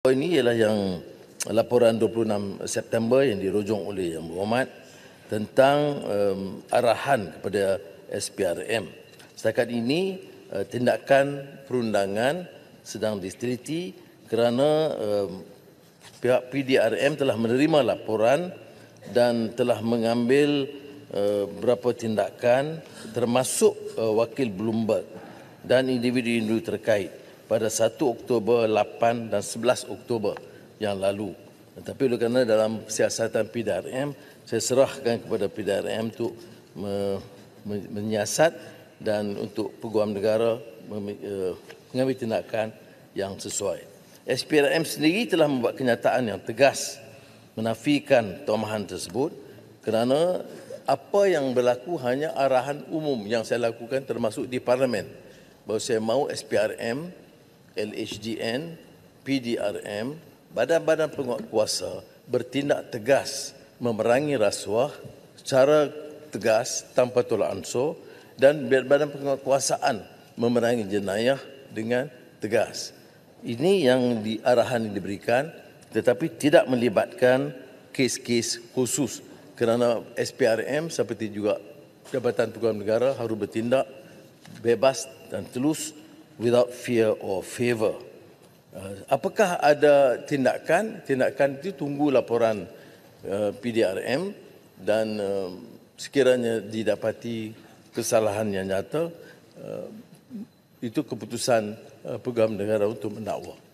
Ini ialah yang laporan 26 September yang dirujuk oleh Yang Berhormat tentang um, arahan kepada SPRM. Setakat ini uh, tindakan perundangan sedang diteliti kerana um, pihak PDRM telah menerima laporan dan telah mengambil uh, e, beberapa tindakan termasuk uh, wakil Bloomberg dan individu-individu terkait pada 1 Oktober 8 dan 11 Oktober yang lalu. Tetapi oleh kerana dalam siasatan PDRM, saya serahkan kepada PDRM untuk menyiasat dan untuk peguam negara e, mengambil tindakan yang sesuai. SPRM sendiri telah membuat kenyataan yang tegas menafikan tomahan tersebut kerana apa yang berlaku hanya arahan umum yang saya lakukan termasuk di parlimen bahawa saya mahu SPRM LHDN, PDRM, badan-badan penguatkuasa bertindak tegas memerangi rasuah secara tegas tanpa tolak ansur dan badan-badan penguatkuasaan memerangi jenayah dengan tegas. Ini yang diarahan yang diberikan tetapi tidak melibatkan kes-kes khusus kerana SPRM seperti juga Jabatan Pegawai Negara harus bertindak bebas dan telus without fear or favour. Uh, apakah ada tindakan? Tindakan itu tunggu laporan uh, PDRM dan um, sekiranya didapati kesalahan yang nyata, uh, itu keputusan Pegawai Negara untuk mendakwa.